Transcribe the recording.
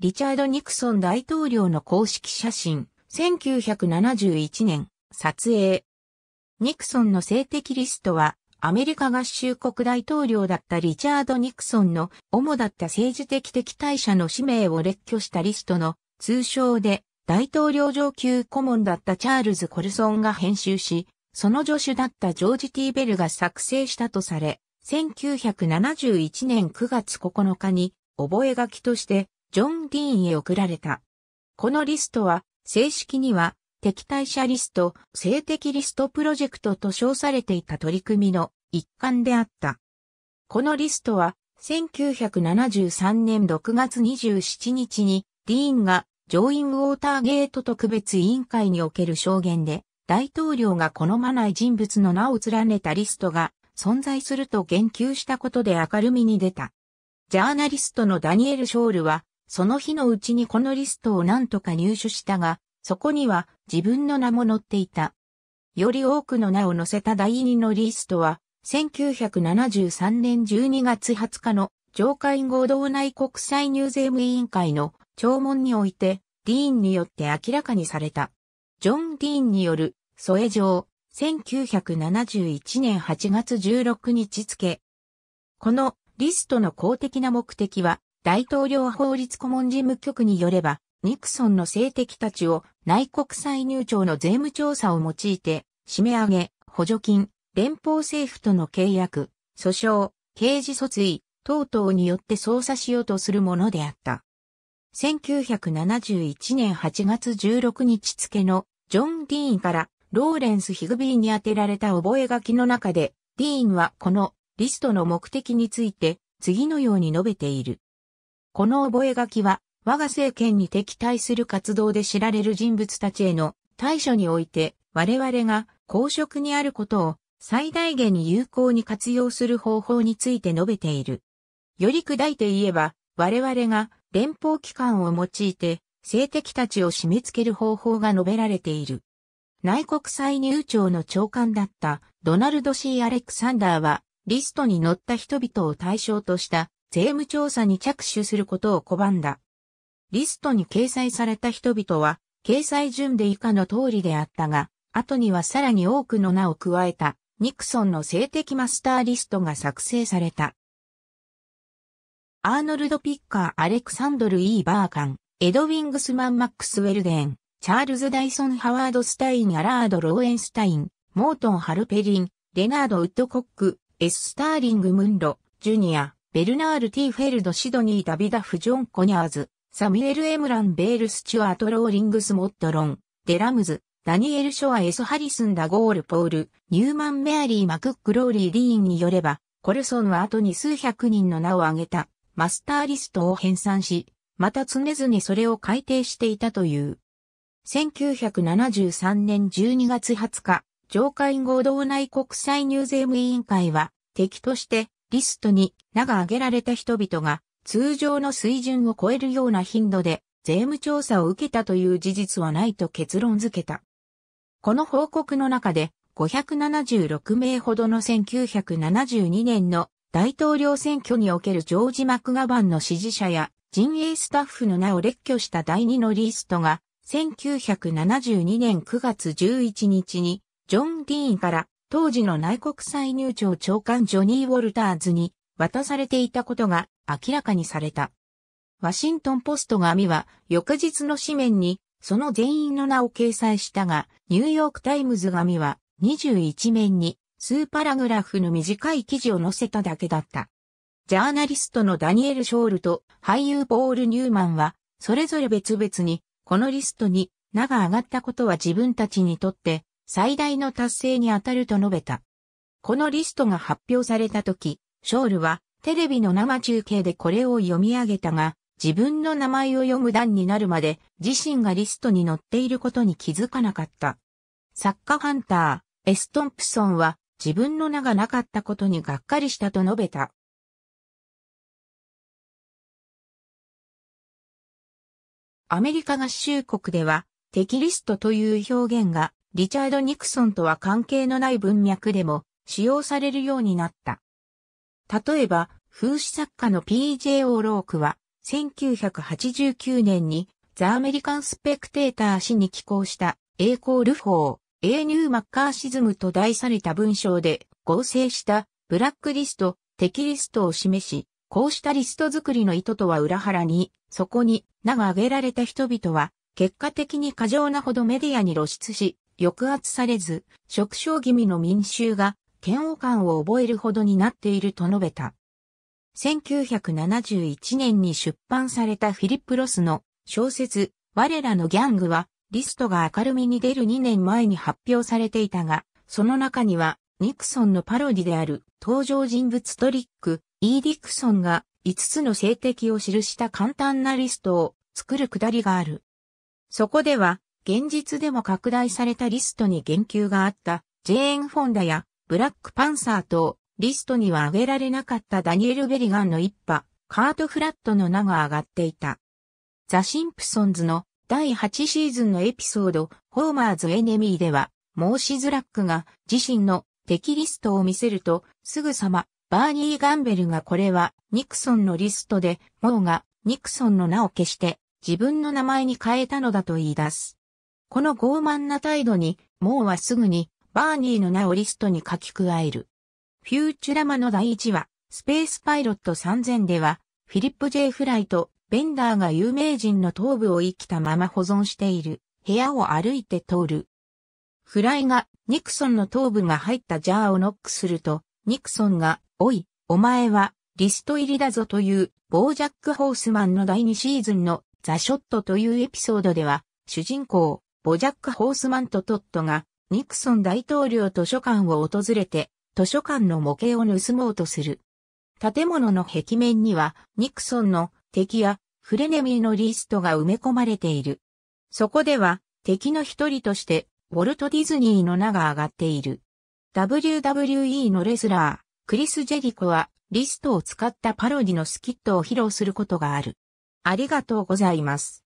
リチャード・ニクソン大統領の公式写真、1971年、撮影。ニクソンの性的リストは、アメリカ合衆国大統領だったリチャード・ニクソンの主だった政治的敵対者の使命を列挙したリストの通称で大統領上級顧問だったチャールズ・コルソンが編集し、その助手だったジョージ・ティーベルが作成したとされ、1971年9月9日に覚書としてジョン・ディーンへ送られた。このリストは、正式には、敵対者リスト、性的リストプロジェクトと称されていた取り組みの一環であった。このリストは、1973年6月27日に、ディーンが上院ウォーターゲート特別委員会における証言で、大統領が好まない人物の名を連ねたリストが存在すると言及したことで明るみに出た。ジャーナリストのダニエル・ショールは、その日のうちにこのリストを何とか入手したが、そこには自分の名も載っていた。より多くの名を載せた第二のリストは、1973年12月20日の上海合同内国際入税務委員会の聴聞において、ディーンによって明らかにされた。ジョン・ディーンによる、添え状、1971年8月16日付。このリストの公的な目的は、大統領法律顧問事務局によれば、ニクソンの政敵たちを内国歳入庁の税務調査を用いて、締め上げ、補助金、連邦政府との契約、訴訟、刑事訴追、等々によって捜査しようとするものであった。1971年8月16日付のジョン・ディーンからローレンス・ヒグビーに宛てられた覚書の中で、ディーンはこのリストの目的について次のように述べている。この覚書は、我が政権に敵対する活動で知られる人物たちへの対処において、我々が公職にあることを最大限に有効に活用する方法について述べている。より砕いて言えば、我々が連邦機関を用いて、性的たちを締め付ける方法が述べられている。内国歳入庁の長官だったドナルド・シー・アレクサンダーは、リストに載った人々を対象とした税務調査に着手することを拒んだ。リストに掲載された人々は、掲載順で以下の通りであったが、後にはさらに多くの名を加えた、ニクソンの性的マスターリストが作成された。アーノルド・ピッカー、アレクサンドル・ E・ バーカン、エド・ウィングスマン・マックス・ウェルデン、チャールズ・ダイソン・ハワード・スタイン・アラード・ローエンスタイン、モートン・ハルペリン、レナード・ウッドコック、S・ スターリング・ムンロ、ジュニア、ベルナール・ティーフェルド・シドニー・ダビダフ・ジョン・コニャーズ、サミュエル・エムラン・ベール・スチュアート・ローリングス・モッド・ロン、デラムズ、ダニエル・ショア・エス・ハリスン・ダ・ゴール・ポール、ニューマン・メアリー・マクック・ローリー・ディーンによれば、コルソンは後に数百人の名を挙げた、マスターリストを編纂し、また常々それを改定していたという。1973年12月20日、上海合同内国際ゼーム委員会は、敵として、リストに名が挙げられた人々が通常の水準を超えるような頻度で税務調査を受けたという事実はないと結論付けた。この報告の中で576名ほどの1972年の大統領選挙におけるジョージ・マクガバンの支持者や陣営スタッフの名を列挙した第2のリストが1972年9月11日にジョン・ディーンから当時の内国歳入庁長官ジョニー・ウォルターズに渡されていたことが明らかにされた。ワシントンポストが網は翌日の紙面にその全員の名を掲載したが、ニューヨークタイムズ紙は21面に数パラグラフの短い記事を載せただけだった。ジャーナリストのダニエル・ショールと俳優ポール・ニューマンは、それぞれ別々に、このリストに名が上がったことは自分たちにとって最大の達成にあたると述べた。このリストが発表された時、ショールはテレビの生中継でこれを読み上げたが、自分の名前を読む段になるまで自身がリストに載っていることに気づかなかった。作家ハンター、エス・トンプソンは自分の名がなかったことにがっかりしたと述べた。アメリカ合衆国では、敵リストという表現がリチャード・ニクソンとは関係のない文脈でも使用されるようになった。例えば、風刺作家の P.J. オーロークは、1989年にザ・アメリカン・スペクテーター氏に寄稿した栄光ルフォー、A ニュー・マッカーシズムと題された文章で合成したブラックリスト、敵リストを示し、こうしたリスト作りの意図とは裏腹に、そこに名が挙げられた人々は、結果的に過剰なほどメディアに露出し、抑圧されず、食傷気味の民衆が嫌悪感を覚えるほどになっていると述べた。1971年に出版されたフィリップ・ロスの小説、我らのギャングは、リストが明るみに出る2年前に発表されていたが、その中には、ニクソンのパロディである登場人物トリック、E・ ディクソンが5つの性的を記した簡単なリストを作るくだりがある。そこでは、現実でも拡大されたリストに言及があったジェーン・フォンダやブラックパンサー等、リストには挙げられなかったダニエル・ベリガンの一派、カート・フラットの名が挙がっていた。ザ・シンプソンズの第8シーズンのエピソード、ホーマーズ・エネミーでは、モーシズ・ラックが自身の敵リストを見せると、すぐさま、バーニー・ガンベルがこれは、ニクソンのリストで、モーが、ニクソンの名を消して、自分の名前に変えたのだと言い出す。この傲慢な態度に、モーはすぐに、バーニーの名をリストに書き加える。フューチュラマの第1話、スペースパイロット3000では、フィリップ・ジェイ・フライと、ベンダーが有名人の頭部を生きたまま保存している、部屋を歩いて通る。フライが、ニクソンの頭部が入ったジャーをノックすると、ニクソンが、おい、お前は、リスト入りだぞという、ボージャック・ホースマンの第2シーズンのザ・ショットというエピソードでは、主人公、ボジャック・ホースマンとトットが、ニクソン大統領図書館を訪れて、図書館の模型を盗もうとする。建物の壁面には、ニクソンの敵やフレネミーのリストが埋め込まれている。そこでは、敵の一人として、ウォルト・ディズニーの名が上がっている。WWE のレスラー、クリス・ジェリコは、リストを使ったパロディのスキットを披露することがある。ありがとうございます。